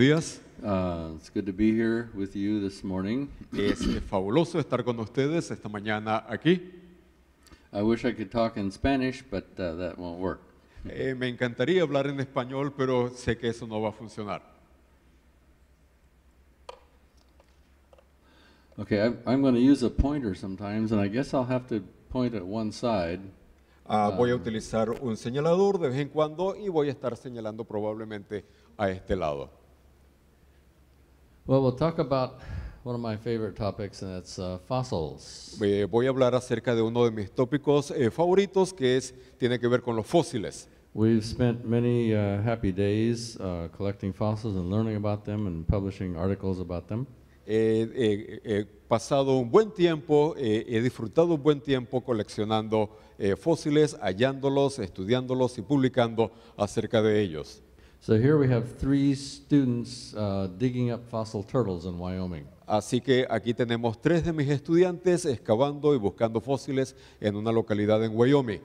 días. Es fabuloso estar con ustedes esta mañana aquí. me encantaría hablar en español, pero sé que eso no va a funcionar. Okay, going to use a pointer sometimes, and I guess I'll have to point at one side. Ah, voy a um, utilizar un señalador de vez en cuando y voy a estar señalando probablemente a este lado voy a hablar acerca de uno de mis tópicos eh, favoritos, que es tiene que ver con los fósiles. We've spent many uh, happy days uh, collecting fossils and learning about them and publishing articles about them. Eh, eh, pasado un buen tiempo, he disfrutado un buen tiempo coleccionando fósiles, hallándolos, estudiándolos y publicando acerca de ellos. So here we have three students uh, digging up fossil turtles in Wyoming. Así que aquí tenemos tres de mis estudiantes excavando y buscando fósiles en una localidad en Wyoming.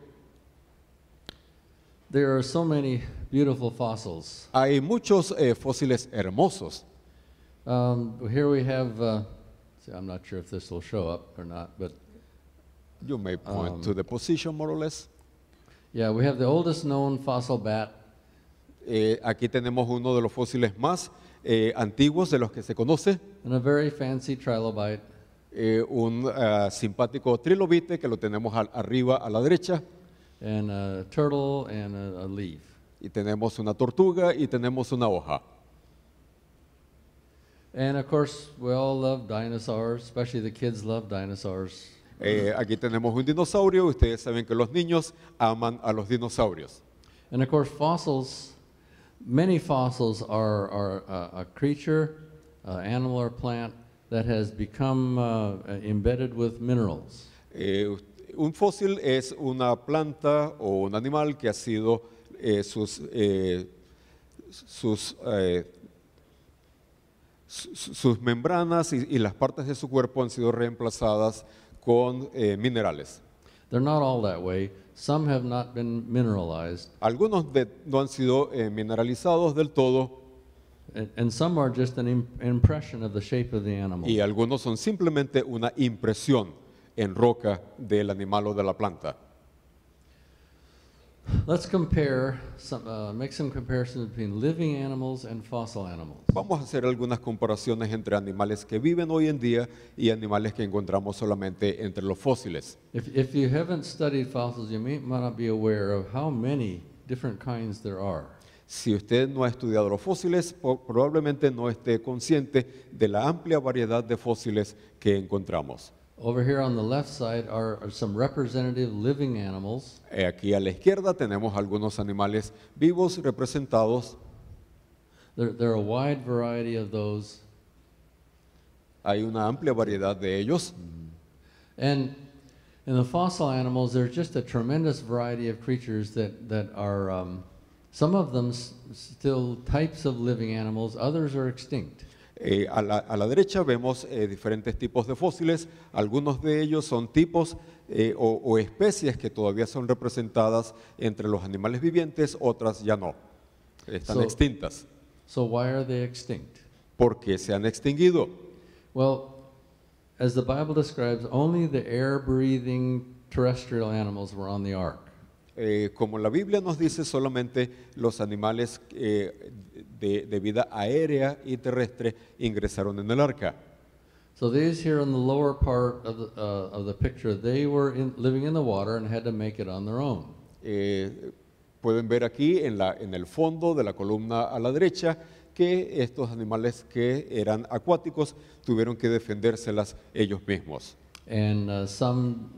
There are so many beautiful fossils. Hay muchos eh, fósiles hermosos. Um, here we have, uh, see, I'm not sure if this will show up or not, but. You may point um, to the position more or less. Yeah, we have the oldest known fossil bat Eh, aquí tenemos uno de los fósiles más eh, antiguos de los que se conoce. Eh, un ah, simpático trilobite que lo tenemos arriba a la derecha. turtle leaf. Y tenemos una tortuga y tenemos una hoja. And of course, we all love dinosaurs, especially the kids love dinosaurs. aquí tenemos un dinosaurio. Ustedes saben que los niños aman a los dinosaurios. And of course, fossils many fossils are, are uh, a creature, uh, animal or plant that has become uh, embedded with minerals. Eh, un fósil es una planta o un animal que ha sido eh, sus, eh, sus sus membranas y, y, las partes de su cuerpo han sido reemplazadas con eh, minerales. They're not all that way. Some have not been mineralized. Algunos de- no han sido eh, mineralizados del todo and, some are just an impression of the shape of the animal. y algunos son simplemente una impresión en roca del animal o de la planta. Vamos a hacer algunas comparaciones entre animales que viven hoy en día y animales que encontramos solamente entre los fósiles. Si usted no ha estudiado los fósiles, probablemente no esté consciente de la amplia variedad de fósiles que encontramos. Over here on the left side are, are some representative living animals. Eh, aquí a la izquierda tenemos algunos animales vivos representados. There, there are a wide variety of those. Hay una amplia variedad de ellos. And in the fossil animals, there's just a tremendous variety of creatures that, that are, um, some of them still types of living animals, others are extinct. Eh, a, la, derecha vemos eh, diferentes tipos de fósiles, algunos de ellos son tipos eh, o, especies que todavía son representadas entre los animales vivientes, otras ya no, están extintas. So why are they ¿Por qué se han extinguido? Well, as the Bible describes, only the air-breathing terrestrial animals were on the ark. Eh, como la Biblia nos dice, solamente los animales eh, de, vida aérea y terrestre ingresaron en el arca. pueden ver aquí en, la, en el fondo de la columna a la derecha que estos animales que eran acuáticos tuvieron que defendérselas ellos mismos. Uh,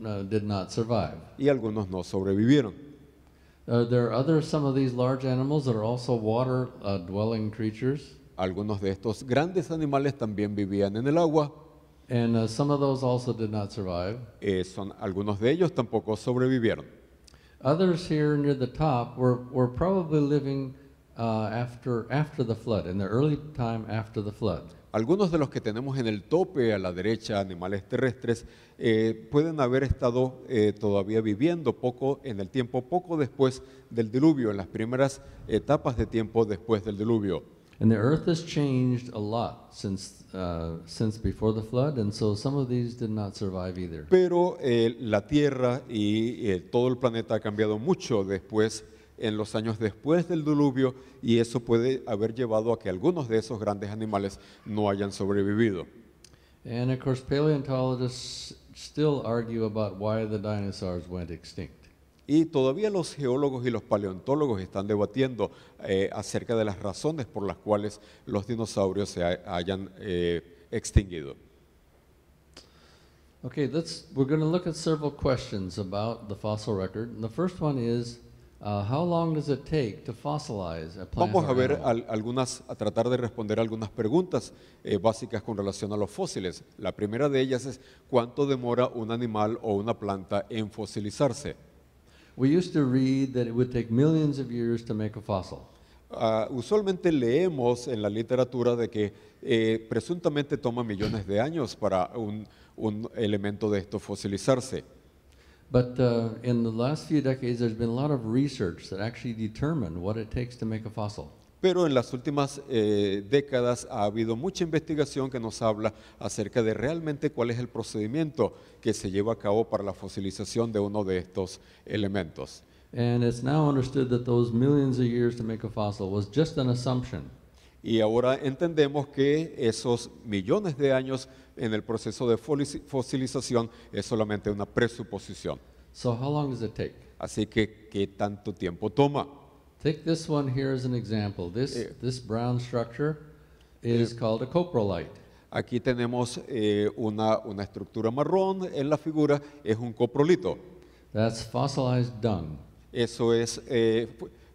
uh, y algunos no sobrevivieron. Uh, are there other some of these large animals that are also water uh, dwelling creatures. Algunos de estos grandes animales también vivían en el agua. And uh, some of those also did not survive. Eh, son, algunos de ellos tampoco sobrevivieron. Others here near the top were, were probably living uh, after, after the flood, in the early time after the flood. Algunos de los que tenemos en el tope a la derecha, animales terrestres, eh, pueden haber estado eh, todavía viviendo poco en el tiempo, poco después del diluvio, en las primeras etapas de tiempo después del diluvio. Pero la tierra y eh, todo el planeta ha cambiado mucho después en los años después del diluvio y eso puede haber llevado a que algunos de esos grandes animales no hayan sobrevivido. Y todavía los geólogos y los paleontólogos están debatiendo eh, acerca de las razones por las cuales los dinosaurios se hayan eh, extinguido. Okay, let's, we're going to look at several questions about the fossil record. the first one is Vamos a ver algunas, a tratar de responder algunas preguntas eh, básicas con relación a los fósiles. La primera de ellas es cuánto demora un animal o una planta en fosilizarse. usualmente leemos en la literatura de que eh, presuntamente toma millones de años para un, un elemento de esto fosilizarse. Pero en las últimas eh, décadas ha habido mucha investigación que nos habla acerca de realmente cuál es el procedimiento que se lleva a cabo para la fosilización de uno de estos elementos. Y ahora entendemos que esos millones de años en el proceso de fosilización es solamente una presuposición. So how long does it take? Así que qué tanto tiempo toma. Take this one here as an example. This eh, this brown structure is eh, called a coprolite. Aquí tenemos eh, una, una estructura marrón en la figura, es un coprolito. That's fossilized dung. Eso es eh,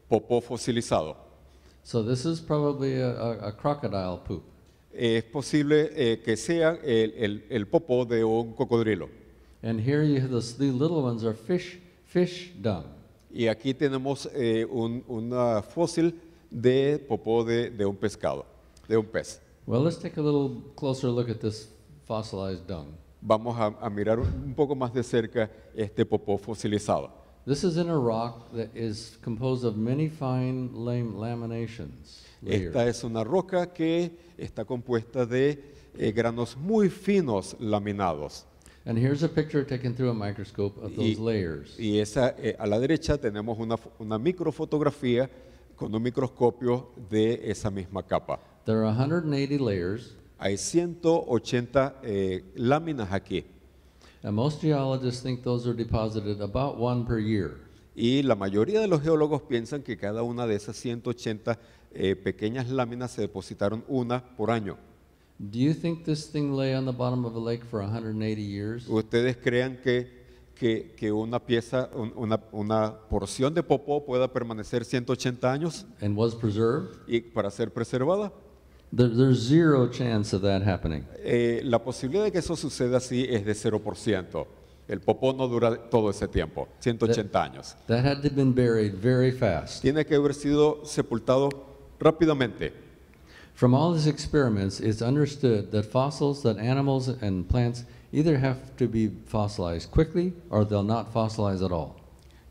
popó fosilizado. So this is probably a, a, a crocodile poop es posible eh, que sea el, el, el popó de un cocodrilo. And here you, the, the little ones are fish, fish dung. Y aquí tenemos eh, un una fósil de popó de, de un pescado, de un pez. Well, let's take a little closer look at this fossilized dung. Vamos a, a mirar un poco más de cerca este popó fosilizado. This is in a rock that is composed of many fine lam laminations. Esta es una roca que está compuesta de eh, granos muy finos laminados. y, esa, eh, a la derecha tenemos una, microfotografía con un microscopio de esa misma capa. Hay 180 eh, láminas aquí. most geologists think those are deposited about one per year. Y la mayoría de los geólogos piensan que cada una de esas 180 eh, pequeñas láminas se depositaron una por año. ¿Ustedes creen que, que, una pieza, una, una porción de popó pueda permanecer 180 años y para ser preservada? Eh, la posibilidad de que eso suceda así es de 0%. El popó no dura todo ese tiempo, 180 años. Tiene que haber sido sepultado Rápidamente. From all these experiments, it's understood that fossils that animals and plants either have to be fossilized quickly or they'll not fossilize at all.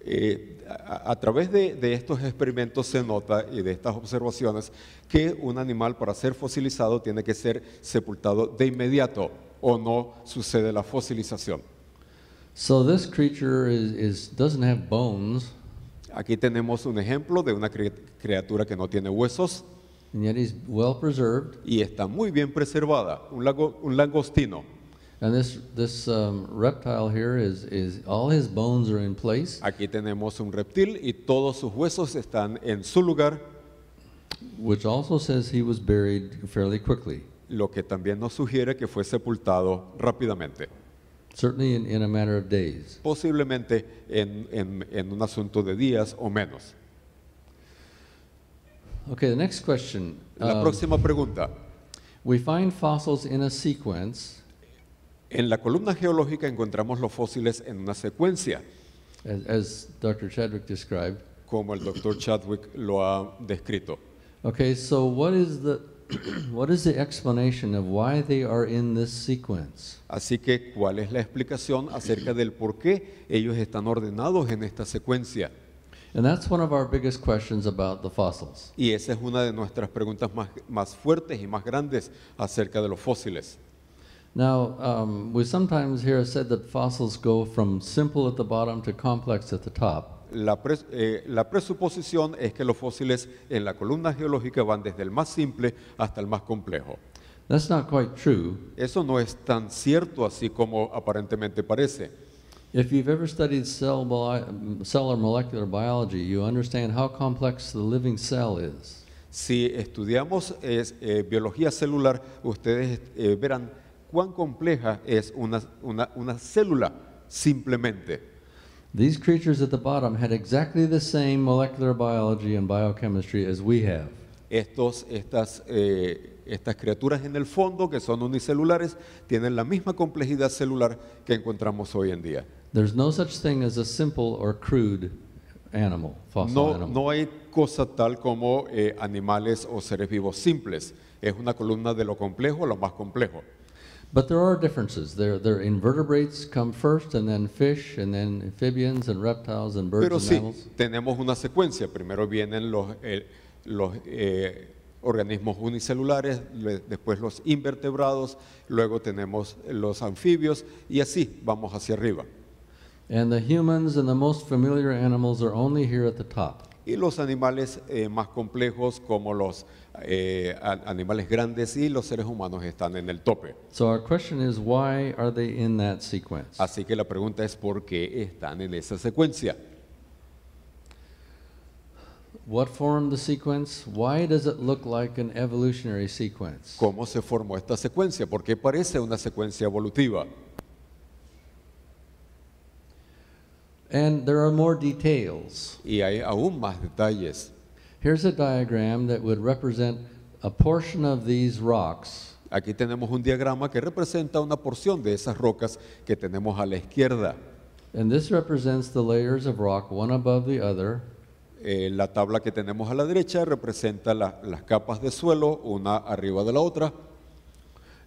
Eh, a, a, través de, de, estos experimentos se nota y de estas observaciones que un animal para ser fosilizado tiene que ser sepultado de inmediato o no sucede la fosilización. So this creature is, is, doesn't have bones, Aquí tenemos un ejemplo de una criatura que no tiene huesos. Y está muy bien preservada, un, langostino. Aquí tenemos un reptil y todos sus huesos están en su lugar. Lo que también nos sugiere que fue sepultado rápidamente. Certainly in, in a matter of days. Posiblemente en, en, en un asunto de días o menos. Okay, the next question. La um, próxima pregunta. we find fossils in a sequence, En la columna geológica encontramos los fósiles en una secuencia, as, Dr. Chadwick described. como el Dr. Chadwick lo ha descrito. Okay, so what is the what is the explanation of why they are in this sequence? Así que, ¿cuál es la explicación acerca del por qué ellos están ordenados en esta secuencia? And that's one of our biggest questions about the fossils. Y esa es una de nuestras preguntas más, más fuertes y más grandes acerca de los fósiles. Now, um, we sometimes hear said that fossils go from simple at the bottom to complex at the top. Eh, la, presuposición es que los fósiles en la columna geológica van desde el más simple hasta el más complejo. Eso no es tan cierto así como aparentemente parece. Si estudiamos eh, biología celular, ustedes eh, verán cuán compleja es una célula simplemente creatures Estos, estas, eh, estas criaturas en el fondo, que son unicelulares, tienen la misma complejidad celular que encontramos hoy en día. There's no such thing as a simple or crude animal, no, no hay cosa tal como eh, animales o seres vivos simples. Es una columna de lo complejo a lo más complejo. But there are differences. Their, their invertebrates come first, and then fish, and then amphibians, and reptiles, and birds Pero and sí, animals. tenemos una secuencia. Primero vienen los, eh, los eh, organismos unicelulares, le, después los invertebrados, luego tenemos los anfibios, y así vamos hacia arriba. And the humans and the most familiar animals are only here at the top. Y los animales eh, más complejos como los Eh, animales grandes y los seres humanos están en el tope. Así que la pregunta es por qué están en esa secuencia. ¿Cómo se formó esta secuencia? ¿Por qué parece una secuencia evolutiva? details. Y hay aún más detalles. Here's a diagram that would represent a portion of these rocks. Aquí tenemos un diagrama que representa una porción de esas rocas que tenemos a la izquierda. And this represents the layers of rock one above the other. Eh, la tabla que tenemos a la derecha representa las capas de suelo, una arriba de la otra.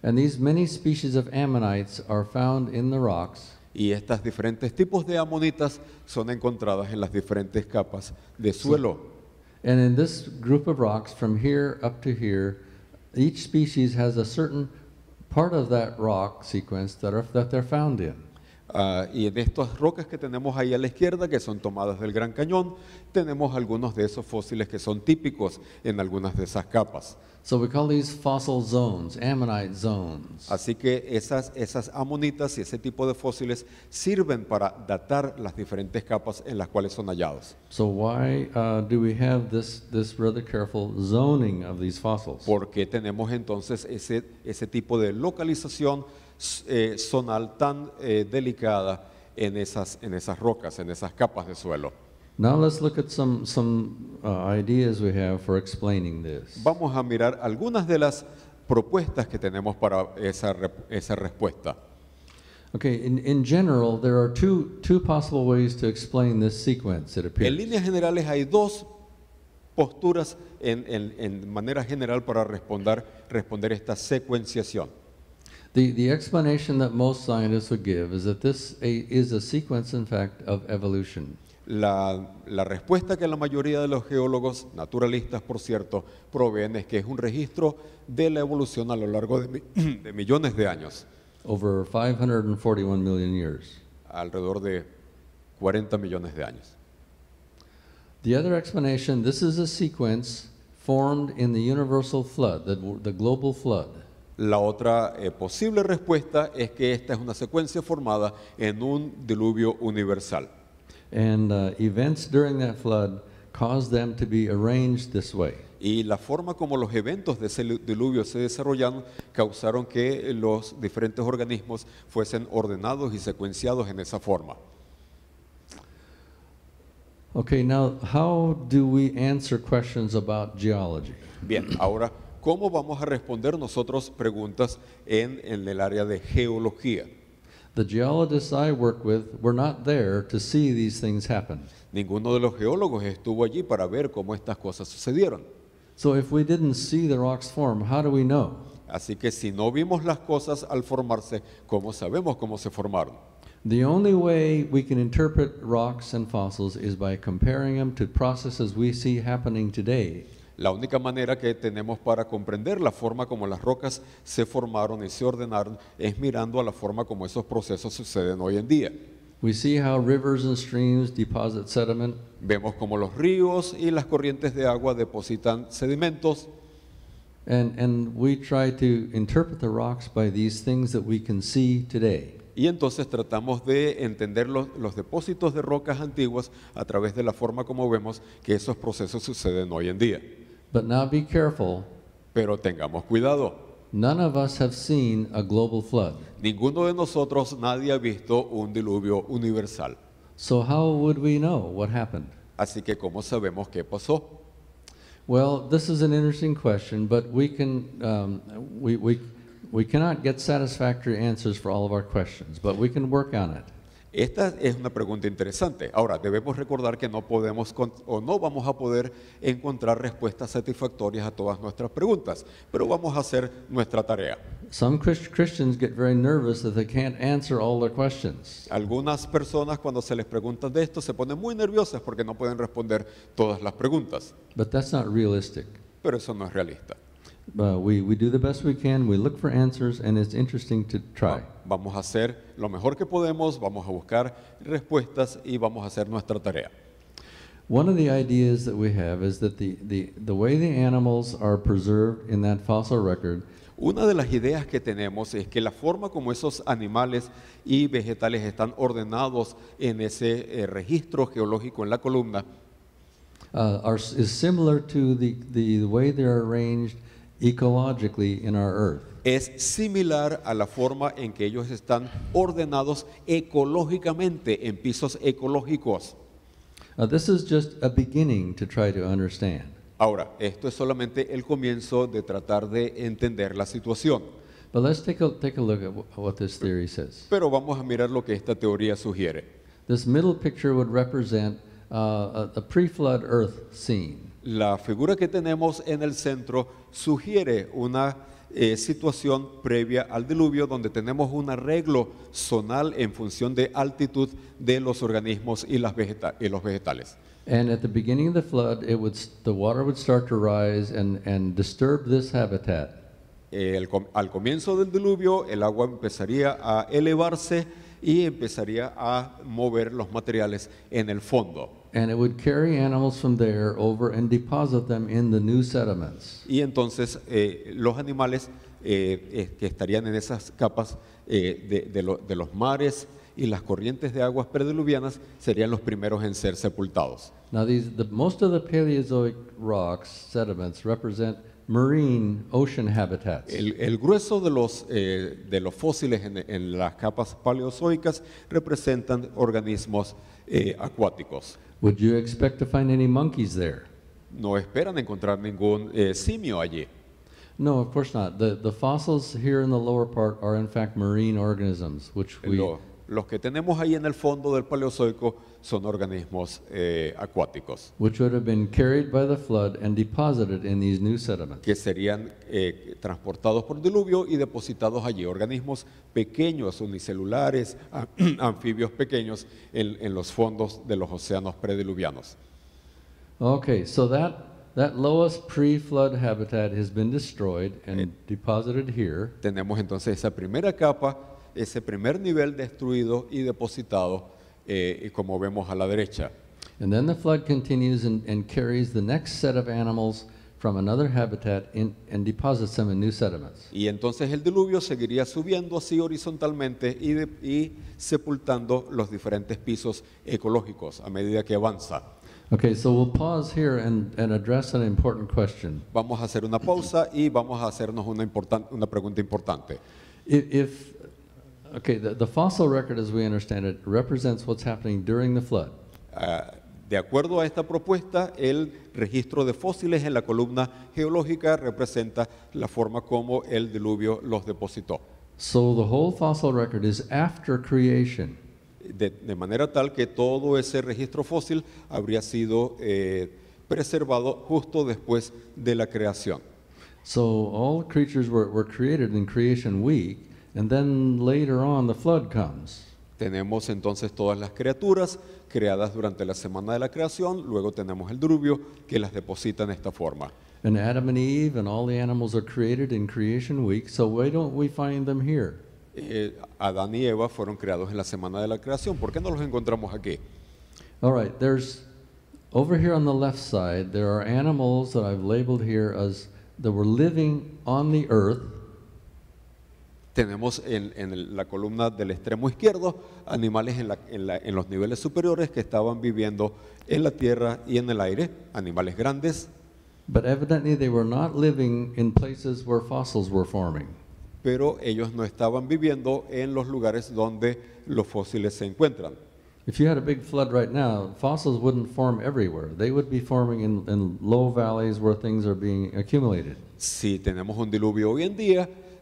And these many species of ammonites are found in the rocks. Y estas diferentes tipos de amonitas son encontradas en las diferentes capas de suelo. And in this group of rocks, from here up to here, each species has a certain part of that rock sequence that, are, that they're found in. Ah, y en estas rocas que tenemos ahí a la izquierda, que son tomadas del Gran Cañón, tenemos algunos de esos fósiles que son típicos en algunas de esas capas. Así que esas, esas amonitas y ese tipo de fósiles sirven para datar las diferentes capas en las cuales son hallados. Porque tenemos entonces ese, ese tipo de localización eh, son tan eh, delicada en esas, en esas rocas, en esas capas de suelo. Vamos a mirar algunas de las propuestas que tenemos para esa, respuesta. En líneas generales hay dos posturas en, en manera general para responder, responder esta secuenciación. The, the explanation that most scientists would give is that this a, is a sequence, in fact, of evolution. La, la, respuesta que la mayoría de los geólogos, naturalistas por cierto, proveen es que es un registro de la evolución a lo largo de, mi, de millones de años. Over 541 million years. Alrededor de 40 millones de años. The other explanation, this is a sequence formed in the universal flood, the, the global flood. La otra eh, posible respuesta es que esta es una secuencia formada en un diluvio universal. Y la forma como los eventos de ese diluvio se desarrollaron causaron que los diferentes organismos fuesen ordenados y secuenciados en esa forma. Bien, ahora ¿Cómo vamos a responder nosotros preguntas en, en el área de geología? Ninguno de los geólogos estuvo allí para ver cómo estas cosas sucedieron. Así que si no vimos las cosas al formarse, ¿cómo sabemos cómo se formaron? The only way we can interpret rocks and fossils is by comparing them to processes we see happening today la única manera que tenemos para comprender la forma como las rocas se formaron y se ordenaron es mirando a la forma como esos procesos suceden hoy en día. Vemos como los ríos y las corrientes de agua depositan sedimentos. Y entonces tratamos de entender los, depósitos de rocas antiguas a través de la forma como vemos que esos procesos suceden hoy en día. But now be careful. Pero tengamos cuidado. None of us have seen a global flood. Ninguno de nosotros, nadie ha visto un diluvio universal. So how would we know what happened? Así que cómo sabemos qué pasó? Well, this is an interesting question, but we can um, we, we we cannot get satisfactory answers for all of our questions, but we can work on it. Esta es una pregunta interesante. Ahora, debemos recordar que no podemos o no vamos a poder encontrar respuestas satisfactorias a todas nuestras preguntas, pero vamos a hacer nuestra tarea. Algunas personas cuando se les pregunta de esto se ponen muy nerviosas porque no pueden responder todas las preguntas. Pero eso no es realista. Uh, we, we do the best we can, we look for answers, and it's interesting to try. Vamos a hacer lo mejor que podemos, vamos a buscar respuestas y vamos a hacer nuestra tarea. One of the ideas that we have is that the, the, the way the animals are preserved in that fossil record Una de las ideas que tenemos es que la forma como esos animales y vegetales están ordenados en ese eh, registro geológico en la columna uh, are, is similar to the, the way they are arranged ecologically in our earth. Es similar a la forma en que ellos están ordenados ecológicamente en pisos ecológicos. Now, this is just a beginning to try to understand. Ahora, esto es solamente el comienzo de tratar de entender la situación. But let's take a, take a look at what this theory says. Pero vamos a mirar lo que esta teoría sugiere. This middle picture would represent uh, a, a pre-flood earth scene la figura que tenemos en el centro sugiere una eh, situación previa al diluvio donde tenemos un arreglo zonal en función de altitud de los organismos y, los vegetales. And at the beginning of the flood, the water would start to rise and, disturb this habitat. al comienzo del diluvio, el agua empezaría a elevarse y empezaría a mover los materiales en el fondo. Y entonces eh, los animales eh, eh, que estarían en esas capas de, los mares y las corrientes de aguas prediluvianas serían los primeros en ser sepultados. most of the Paleozoic rocks sediments represent marine ocean habitats. El, grueso de los, de los fósiles en, las capas paleozoicas representan organismos acuáticos. Would you expect to find any monkeys there? No esperan encontrar ningún eh, simio allí. No, of course not. The, the fossils here in the lower part are in fact marine organisms, which we Lo- los que tenemos ahí en el fondo del Paleozoico son organismos acuáticos. Que serían eh, transportados por diluvio y depositados allí. Organismos pequeños, unicelulares, anfibios pequeños en, los fondos de los océanos prediluvianos. so that lowest pre-flood habitat has been destroyed and eh, deposited here. Tenemos entonces esa primera capa ese primer nivel destruido y depositado, eh, como vemos a la derecha. Y entonces el diluvio seguiría subiendo así horizontalmente y, sepultando los diferentes pisos ecológicos a medida que avanza. so we'll pause here and, address an important question. Vamos a hacer una pausa y vamos a hacernos una, una pregunta importante. Okay, the, fossil record, as we understand it, represents what's happening during the flood. Ah, de acuerdo a esta propuesta, el registro de fósiles en la columna geológica representa la forma como el diluvio los depositó. So the whole fossil record is after creation. De, de manera tal que todo ese registro fósil habría sido eh, preservado justo después de la creación. So all creatures were, were created in creation week. And then later on the flood comes. Tenemos entonces todas las criaturas creadas durante la semana de la creación, luego tenemos el drúvio que las deposita en esta forma. And Adam and Eve and all the animals are created in creation week, so why don't we find them here? Eh, Adán y Eva fueron creados en la semana de la creación, ¿por qué no los encontramos aquí? All right, there's over here on the left side there are animals that I've labeled here as that were living on the earth tenemos en, la columna del extremo izquierdo animales en, los niveles superiores que estaban viviendo en la tierra y en el aire, animales grandes. Pero ellos no estaban viviendo en los lugares donde los fósiles se encuentran. Si tenemos un diluvio hoy en día,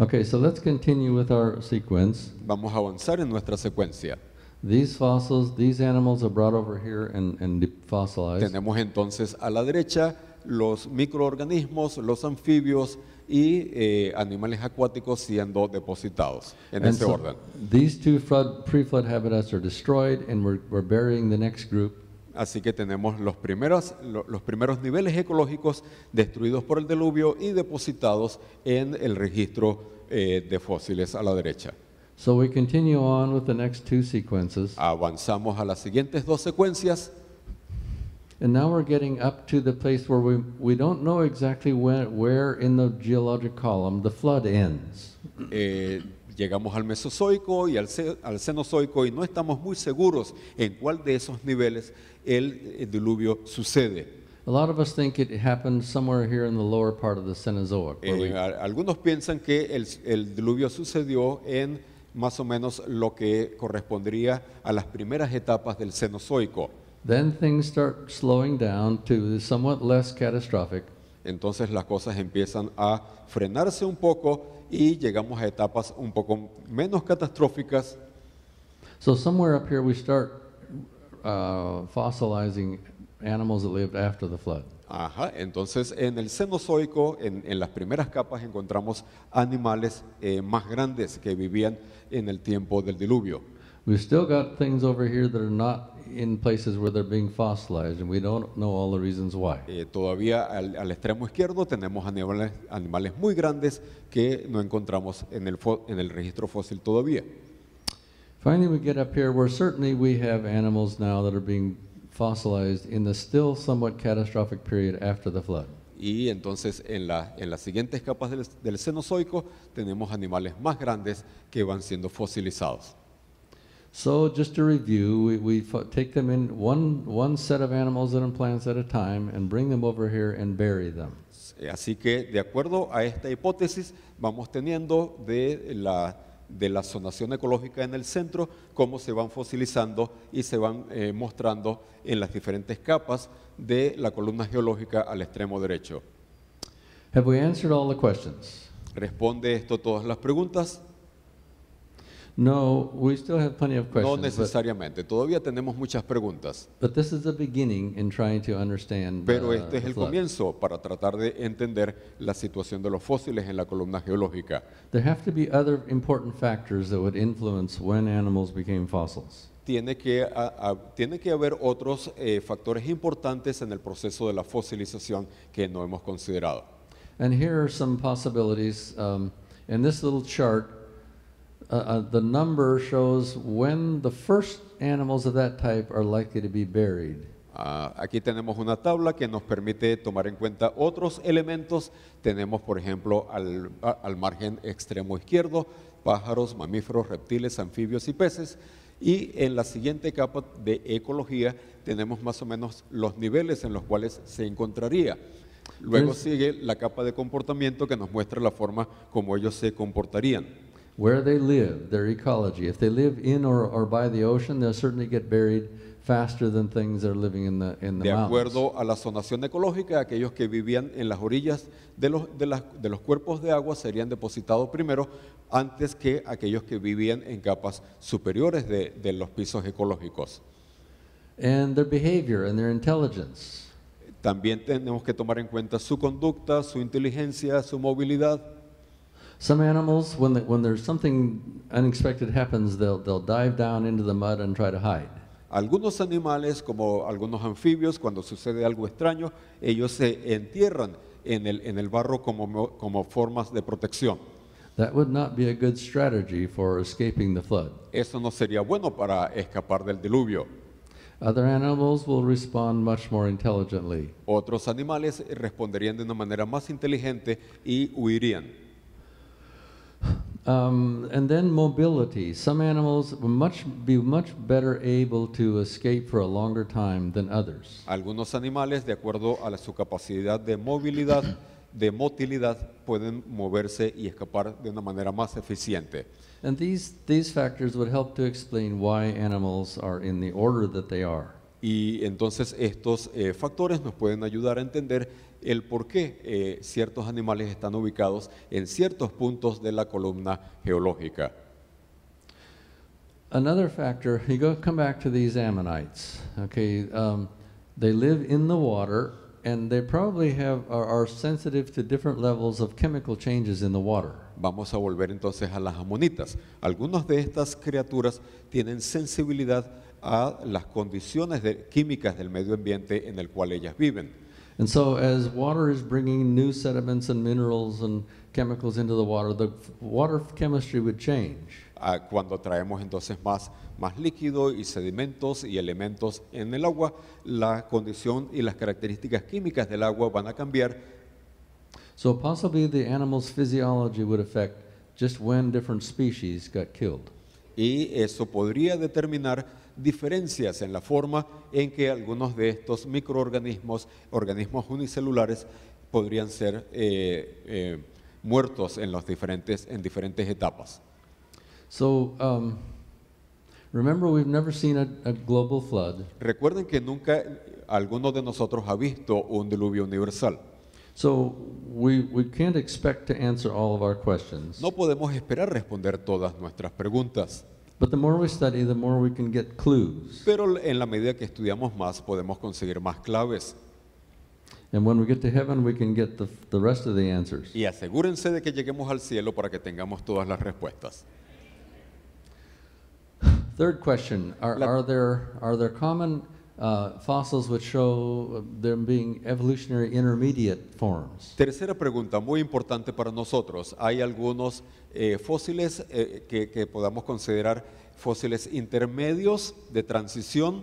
Okay, so let's continue with our sequence. Vamos a avanzar en nuestra secuencia. These fossils, these animals are brought over here and, and fossilized. Tenemos entonces a la derecha los microorganismos, los anfibios y eh, animales acuáticos siendo depositados en and ese so orden. These two pre-flood habitats are destroyed and we're, we're burying the next group Así que tenemos los primeros, los primeros niveles ecológicos destruidos por el diluvio y depositados en el registro eh, de fósiles a la derecha. So we continue on with the next two sequences. Avanzamos a las siguientes dos secuencias. And now we're getting up to the place where we, we don't know exactly where, where in the geologic column the flood ends. Eh, Llegamos al Mesozoico y al, Cenozoico y no estamos muy seguros en cuál de esos niveles el, eh, diluvio sucede. Algunos piensan que el, diluvio sucedió en más o menos lo que correspondería a las primeras etapas del Cenozoico. Entonces las cosas empiezan a frenarse un poco y llegamos a etapas un poco menos catastróficas. So somewhere up here we start uh, fossilizing animals that lived after the flood. entonces en el Cenozoico, en, las primeras capas, encontramos animales eh, más grandes que vivían en el tiempo del diluvio. We've still got things over here that are not in places where they're being fossilized and we don't know all the reasons why. Eh, todavía al, extremo izquierdo tenemos animales, animales muy grandes que no encontramos en el, en el registro fósil todavía. Finally we get up here where certainly we have animals now that are being fossilized in the still somewhat catastrophic period after the flood. Y entonces en, la, en las siguientes capas del, del Cenozoico tenemos animales más grandes que van siendo fosilizados. So just to review, we, take them in one, set of animals and plants at a time and bring them over here and bury them. Así que de acuerdo a esta hipótesis vamos teniendo de la de la zonación ecológica en el centro, cómo se van fosilizando y se van eh, mostrando en las diferentes capas de la columna geológica al extremo derecho. all the questions? ¿Responde esto todas las preguntas? No, we still have plenty No necesariamente. Todavía tenemos muchas preguntas. Pero este es el comienzo para tratar de entender la situación de los fósiles en la columna geológica. Tiene que, tiene que haber otros eh, factores importantes en el proceso de la fosilización que no hemos considerado. And here are some possibilities. En um, in this little chart, aquí tenemos una tabla que nos permite tomar en cuenta otros elementos. Tenemos, por ejemplo, al, al margen extremo izquierdo, pájaros, mamíferos, reptiles, anfibios y peces. Y en la siguiente capa de ecología tenemos más o menos los niveles en los cuales se encontraría. Luego pues sigue la capa de comportamiento que nos muestra la forma como ellos se comportarían where they live, their ecology. If they live in or, by the ocean, certainly get buried faster than things are living in the, De acuerdo a la zonación ecológica, aquellos que vivían en las orillas de los, de, los cuerpos de agua serían depositados primero antes que aquellos que vivían en capas superiores de, los pisos ecológicos. También tenemos que tomar en cuenta su conducta, su inteligencia, su movilidad. Some animals, when, when there's something unexpected happens, they'll, they'll dive down into the mud and try to hide. Algunos animales, como algunos anfibios, cuando sucede algo extraño, ellos se entierran en el, en el barro como, como formas de protección. That would not be a good strategy for escaping the flood. Eso no sería bueno para escapar del diluvio. Other animals will respond much more intelligently. Otros animales responderían de una manera más inteligente y huirían. Um, and then mobility. Some animals much, be much better able to escape for a longer time than others. Algunos animales, de acuerdo a la, su capacidad de movilidad, de motilidad, pueden moverse y escapar de una manera más eficiente. And these, these factors would help to explain why animals are in the order that they are. Y entonces estos eh, factores nos pueden ayudar a entender el por qué eh, ciertos animales están ubicados en ciertos puntos de la columna geológica. Another factor, come back to ammonites. Okay, um, they live in the water and they probably are, sensitive to different levels Vamos a volver entonces a las amonitas. Algunas de estas criaturas tienen sensibilidad a las condiciones químicas del medio ambiente en el cual ellas viven. And so as water is bringing new sediments and minerals and chemicals into the water, the water chemistry would change. Ah, cuando traemos entonces más, más líquido y sedimentos y elementos en el agua, la condición y las características químicas del agua van a cambiar. So possibly the animal's physiology would affect just when different species got killed. Y eso podría determinar diferencias en la forma en que algunos de estos microorganismos, organismos unicelulares, podrían ser eh, eh, muertos en, los diferentes, en diferentes etapas. So, um, remember we've never seen a, global flood. Recuerden que nunca alguno de nosotros ha visto un diluvio universal. So we, can't expect to answer all of our questions. No podemos esperar responder todas nuestras preguntas. But the more we study, the more we can get clues. Pero en la medida que estudiamos más, podemos conseguir más claves. And when we get to heaven, we can get the, the rest of the answers. Y asegúrense de que lleguemos al cielo para que tengamos todas las respuestas. Third question: Are, are there are there common Uh, fossils which show uh, them being evolutionary intermediate forms. Tercera pregunta, muy importante para nosotros. Hay algunos eh, fósiles eh, que, que, podamos considerar fósiles intermedios de transición.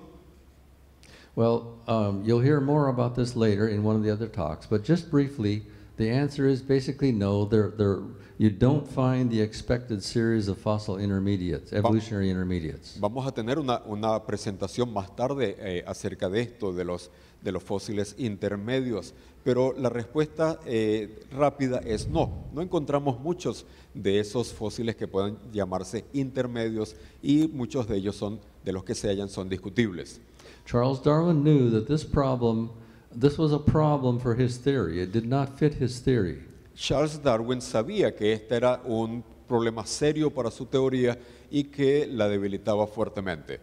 Well, um, you'll hear more about this later in one of the other talks, but just briefly, The answer is basically no. There, there, you don't find the expected series of fossil intermediates, evolutionary intermediates. Vamos a tener una, una presentación más tarde eh, acerca de esto, de los, de los fósiles intermedios, pero la respuesta eh, rápida es no. No encontramos muchos de esos fósiles que puedan llamarse intermedios y muchos de ellos son, de los que se hallan, son discutibles. Charles Darwin knew that this problem This was a problem for his theory. It did not fit his theory. Charles Darwin sabía que este era un problema serio para su teoría y que la debilitaba fuertemente.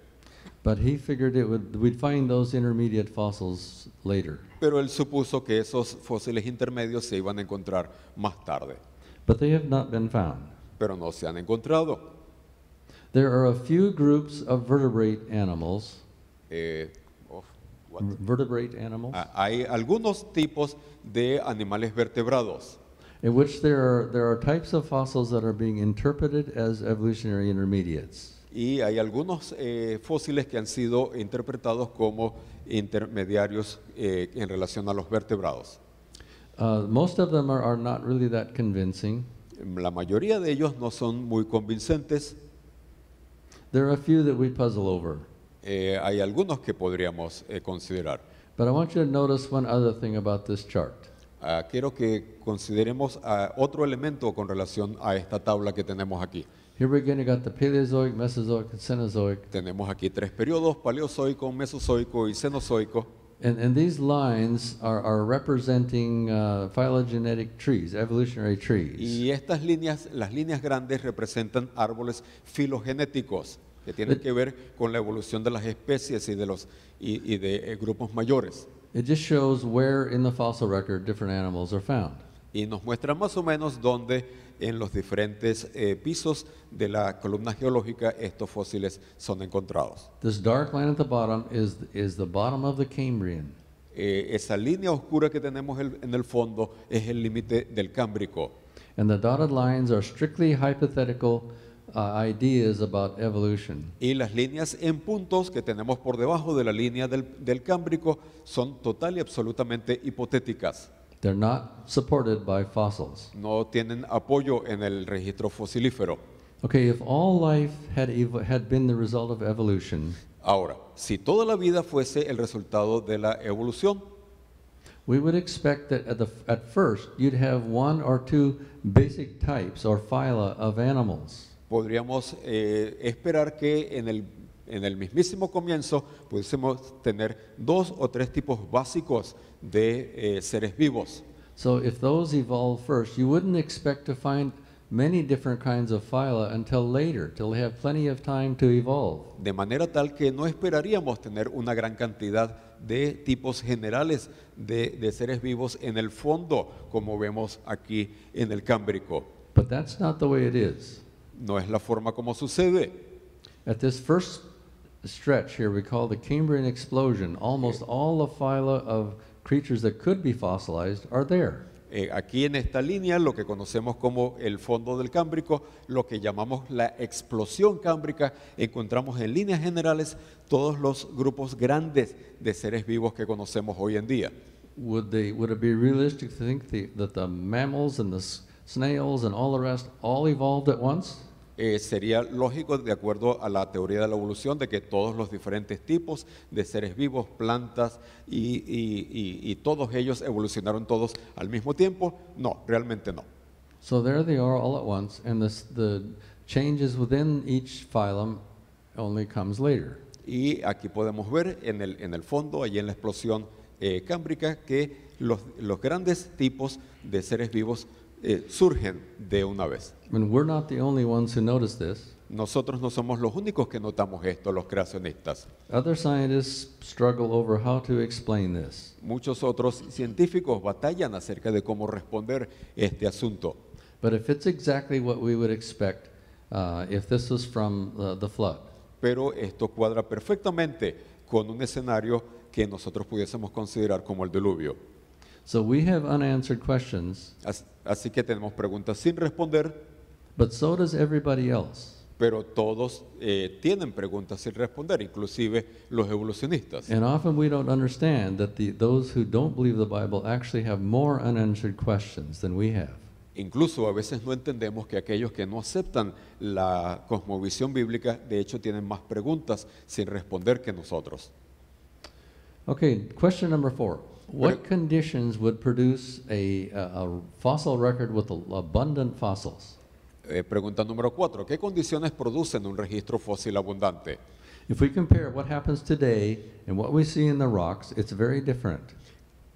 But he figured it would, we'd find those intermediate fossils later. Pero él supuso que esos fósiles intermedios se iban a encontrar más tarde. But they have not been found. Pero no se han encontrado. There are a few groups of vertebrate animals. Eh, Vertebrate animals. Ah, hay algunos tipos de animales vertebrados in which there are, there are types of fossils that are being interpreted as evolutionary intermediates. y hay algunos eh, fósiles que han sido interpretados como intermediarios eh, en relación a los vertebrados. Uh, most of them are, are not really that convincing. La mayoría de ellos no son muy convincentes. There are a few that we puzzle over. Eh, hay algunos que podríamos considerar. quiero que consideremos ah, otro elemento con relación a esta tabla que tenemos aquí. Tenemos aquí tres periodos, Paleozoico, Mesozoico y Cenozoico. Uh, y estas líneas, las líneas grandes representan árboles filogenéticos que tiene que ver con la evolución de las especies y de los y, de eh, grupos mayores. Y nos muestra más o menos dónde en los diferentes eh, pisos de la columna geológica estos fósiles son encontrados. This esa línea oscura que tenemos en el fondo es el límite del Cámbrico. And the dotted lines are strictly hypothetical Uh, ideas about evolution. Y las líneas en puntos que tenemos por debajo de la línea del, del Cámbrico son total y absolutamente hipotéticas. They're not supported by fossils. No tienen apoyo en el registro fosilífero. Okay, if all life had, had been the result of evolution, Ahora, si toda la vida fuese el resultado de la evolución, we would expect that at, the, at first you'd have one or two basic types or phyla of animals. podríamos eh, esperar que en el, en el mismísimo comienzo pudiésemos tener dos o tres tipos básicos de eh, seres vivos. De manera tal que no esperaríamos tener una gran cantidad de tipos generales de, de seres vivos en el fondo, como vemos aquí en el Cámbrico. But that's no es la forma como sucede. At this first stretch here, we call the Cambrian explosion. Almost eh. all the phyla of creatures that could be fossilized are there. Eh, aquí en esta línea, lo que conocemos como el fondo del Cámbrico, lo que llamamos la explosión cámbrica, encontramos en líneas generales todos los grupos grandes de seres vivos que conocemos hoy en día. Would, they, would it be realistic to think the, that the mammals and the snails and all the rest all evolved at once? Eh, sería lógico, de acuerdo a la teoría de la evolución, de que todos los diferentes tipos de seres vivos, plantas y, todos ellos evolucionaron todos al mismo tiempo. No, realmente no. So they are all at once, and the changes within each phylum only later. Y aquí podemos ver en el, en el fondo, allí en la explosión eh, cámbrica, que los, los grandes tipos de seres vivos eh, surgen de una vez. Nosotros no somos los únicos que notamos esto, los creacionistas. Muchos otros científicos batallan acerca de cómo responder este asunto. Uh, Pero esto cuadra perfectamente con un escenario que nosotros pudiésemos considerar como el diluvio. So we have unanswered questions. Así, así que tenemos preguntas sin responder. But so does everybody else. Pero todos eh, tienen preguntas sin responder, inclusive los evolucionistas. And often we don't understand that the, those who don't believe the Bible actually have more unanswered questions than we have. Incluso a veces no entendemos que aquellos que no aceptan la cosmovisión bíblica, de hecho, tienen más preguntas sin responder que nosotros. Okay, question number four. What conditions would produce a, a fossil record with abundant fossils? Eh, pregunta número cuatro. ¿Qué condiciones producen un registro fósil abundante? If we compare what happens today and what we see in the rocks, it's very different.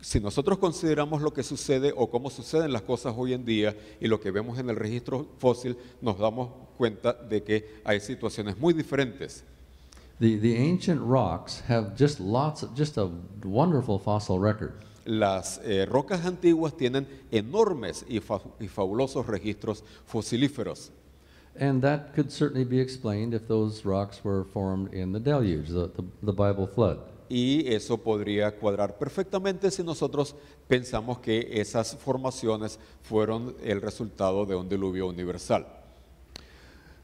Si nosotros consideramos lo que sucede o cómo suceden las cosas hoy en día y lo que vemos en el registro fósil, nos damos cuenta de que hay situaciones muy diferentes rocks Las rocas antiguas tienen enormes y, fabulosos registros fosilíferos. Y eso podría cuadrar perfectamente si nosotros pensamos que esas formaciones fueron el resultado de un diluvio universal.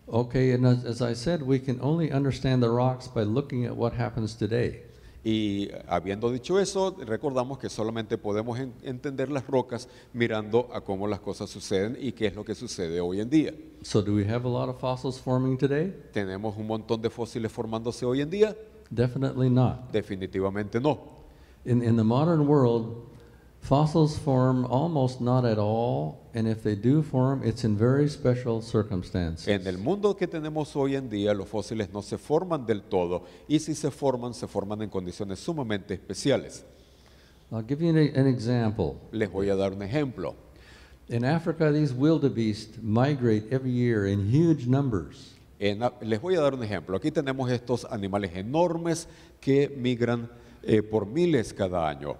Okay, and as, as I said, we can only understand the rocks by looking at what happens today. Y habiendo dicho eso, recordamos que solamente podemos en- entender las rocas mirando a cómo las cosas suceden y qué es lo que sucede hoy en día. So do we have a lot of fossils forming today? ¿Tenemos un montón de fósiles formándose hoy en día? Definitely not. Definitivamente no. In, in the modern world, Fossils form almost not at all, and if they do form, it's in very special circumstances. En el mundo que tenemos hoy en día, los fósiles no se forman del todo, y si se forman, se forman en condiciones sumamente especiales. I'll give you an, an example. Les voy a dar un ejemplo. In Africa, these wildebeest migrate every year in huge numbers. En, les voy a dar un ejemplo. Aquí tenemos estos animales enormes que migran eh, por miles cada año.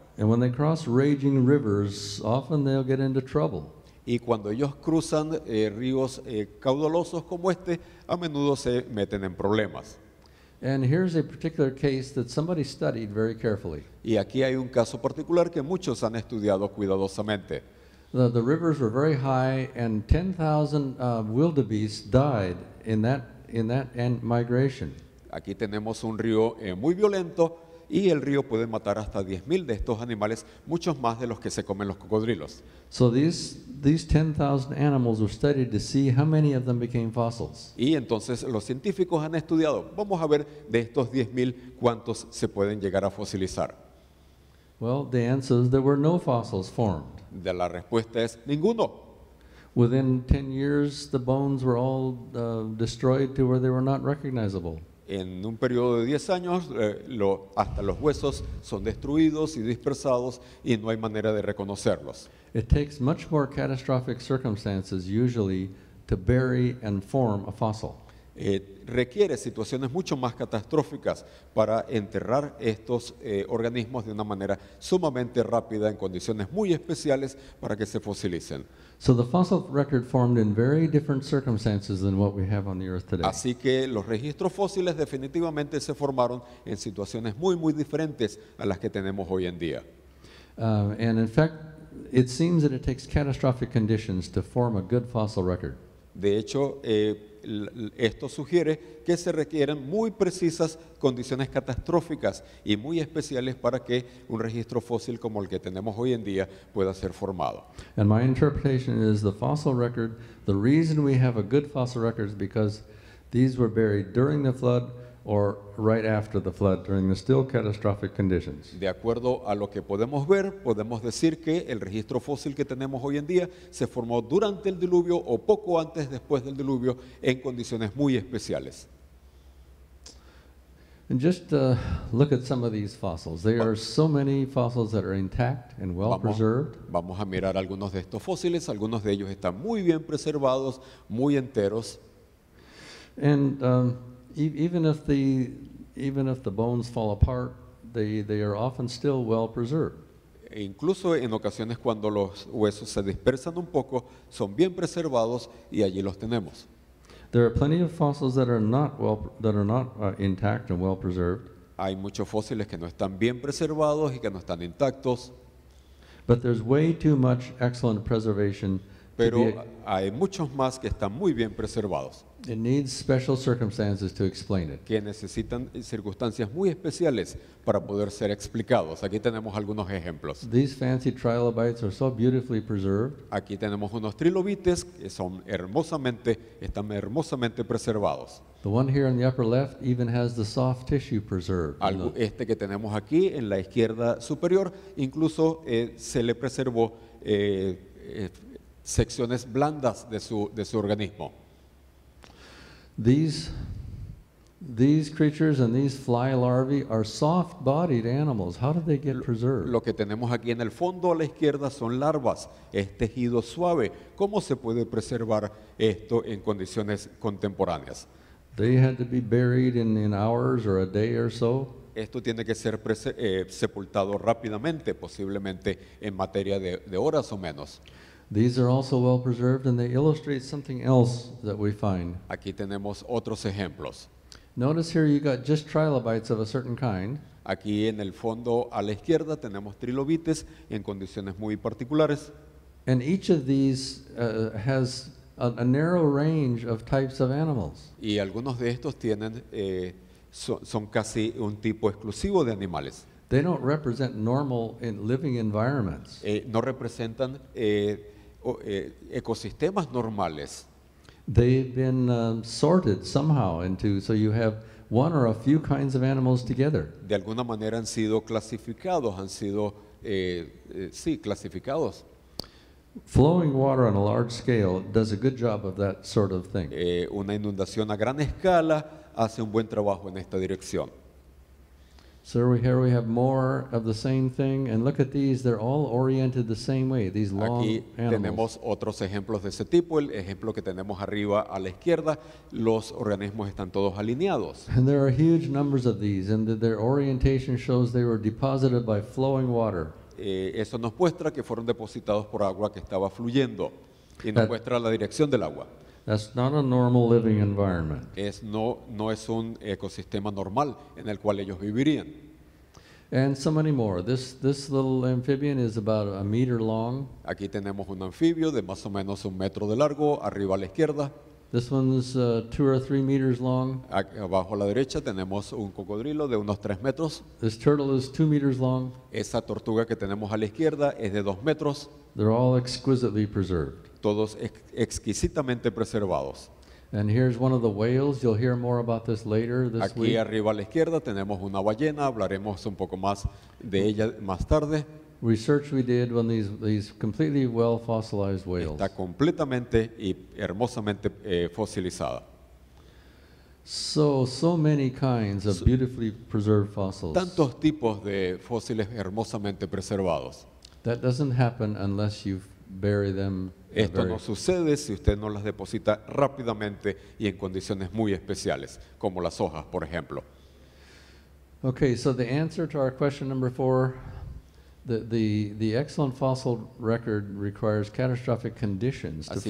Y cuando ellos cruzan eh, ríos eh, caudalosos como este, a menudo se meten en problemas. Y aquí hay un caso particular que muchos han estudiado cuidadosamente. Aquí tenemos un río muy violento y el río puede matar hasta 10.000 de estos animales, muchos más de los que se comen los cocodrilos. So these these 10,000 animals were studied to see how many of them became fossils. Y entonces los científicos han estudiado, vamos a ver de estos 10.000 cuántos se pueden llegar a fosilizar. Well, the answer is there were no fossils formed. De la respuesta es ninguno. Within 10 years the bones were all uh, destroyed to where they were not recognizable en un periodo de 10 años, eh, hasta los huesos son destruidos y dispersados y no hay manera de reconocerlos. It takes much more catastrophic circumstances usually to bury and form a fossil. Eh, requiere situaciones mucho más catastróficas para enterrar estos eh, organismos de una manera sumamente rápida en condiciones muy especiales para que se fosilicen. Así que los registros fósiles definitivamente se formaron en situaciones muy muy diferentes a las que tenemos hoy en día. De hecho, eh, esto sugiere que se requieren muy precisas condiciones catastróficas y muy especiales para que un registro fósil como el que tenemos hoy en día pueda ser formado. because were during the flood or right after the flood during the still catastrophic conditions. De acuerdo a lo que podemos ver, podemos decir que el registro fósil que tenemos hoy en día se formó durante el diluvio o poco antes después del diluvio en condiciones muy especiales. just uh, look at some of these fossils. There are so many fossils that are intact and well vamos, preserved. Vamos a mirar algunos de estos fósiles. Algunos de ellos están muy bien preservados, muy enteros. And um, even if the even if the bones fall apart, they they are often still well preserved. E incluso en ocasiones cuando los huesos se dispersan un poco, son bien preservados y allí los tenemos. There are plenty of fossils that are not well that are not uh, intact and well preserved. Hay muchos fósiles que no están bien preservados y que no están intactos. But there's way too much excellent preservation Pero hay muchos más que están muy bien preservados. Que necesitan circunstancias muy especiales para poder ser explicados. Aquí tenemos algunos ejemplos. Aquí tenemos unos trilobites que son hermosamente, están hermosamente preservados. Algo, este que tenemos aquí en la izquierda superior, incluso eh, se le preservó eh, eh, secciones blandas de su, de su organismo. Lo que tenemos aquí en el fondo a la izquierda son larvas, es tejido suave. ¿Cómo se puede preservar esto en condiciones contemporáneas? Esto tiene que ser eh, sepultado rápidamente, posiblemente en materia de, de horas o menos. These are also well preserved and they illustrate something else that we find. Aquí tenemos otros ejemplos. Notice here you got just trilobites of a certain kind. Aquí en el fondo a la izquierda tenemos trilobites en condiciones muy particulares. And each of these uh, has a, a, narrow range of types of animals. Y algunos de estos tienen eh, so, son casi un tipo exclusivo de animales. They don't represent normal in living environments. Eh, no representan eh, Eh, ecosistemas normales. They've been uh, sorted somehow into, so you have one or a few kinds of animals together. De alguna manera han sido clasificados, han sido, eh, eh, sí, clasificados. Flowing water on a large scale does a good job of that sort of thing. Eh, una inundación a gran escala hace un buen trabajo en esta dirección. Aquí tenemos otros ejemplos de ese tipo, el ejemplo que tenemos arriba a la izquierda, los organismos están todos alineados. eso nos muestra que fueron depositados por agua que estaba fluyendo, y nos muestra la dirección del agua. That's not a normal living environment. Es no, no es un ecosistema normal en el cual ellos vivirían. And so many more. This, this little amphibian is about a meter long. Aquí tenemos un anfibio de más o menos un metro de largo, arriba a la izquierda. This one's uh, two or three meters long. abajo a la derecha tenemos un cocodrilo de unos 3 metros. This turtle is two meters long. Esa tortuga que tenemos a la izquierda es de 2 metros. They're all exquisitely preserved todos ex exquisitamente preservados. And here's one of the whales. You'll hear more about this later this Aquí week. arriba a la izquierda tenemos una ballena. Hablaremos un poco más de ella más tarde. Research we did on these these completely well fossilized whales. Está completamente y hermosamente eh, fosilizada. So so many kinds of beautifully preserved fossils. Tantos tipos de fósiles hermosamente preservados. That doesn't happen unless you bury them esto no sucede si usted no las deposita rápidamente y en condiciones muy especiales, como las hojas, por ejemplo. Okay, so the answer to our question number four Así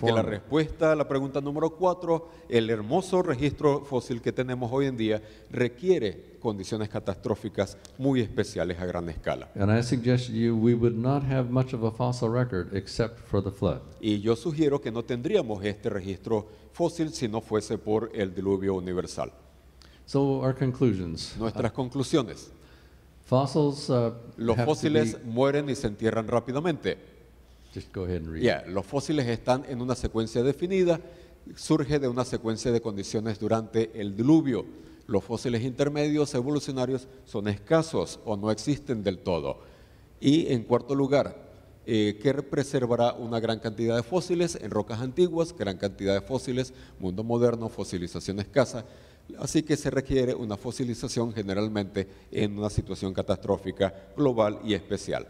que la respuesta a la pregunta número cuatro, el hermoso registro fósil que tenemos hoy en día requiere condiciones catastróficas muy especiales a gran escala. Y yo sugiero que no tendríamos este registro fósil si no fuese por el diluvio universal. Nuestras conclusiones. Uh, los fósiles mueren y se entierran rápidamente. los fósiles están en una secuencia definida, surge de una secuencia de condiciones durante el diluvio. Los fósiles intermedios evolucionarios son escasos o no existen del todo. Y en cuarto lugar, eh, preservará una gran cantidad de fósiles en rocas antiguas, gran cantidad de fósiles, mundo moderno, fosilización escasa, Así que se requiere una fosilización generalmente en una situación catastrófica global y especial.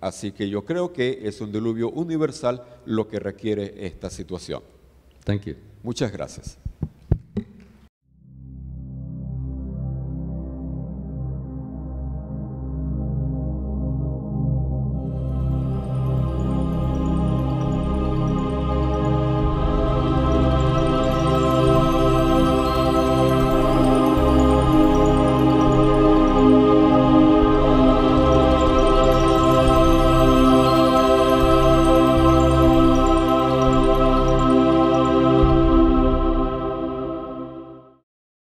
Así que yo creo que es un diluvio universal lo que requiere esta situación. Muchas gracias.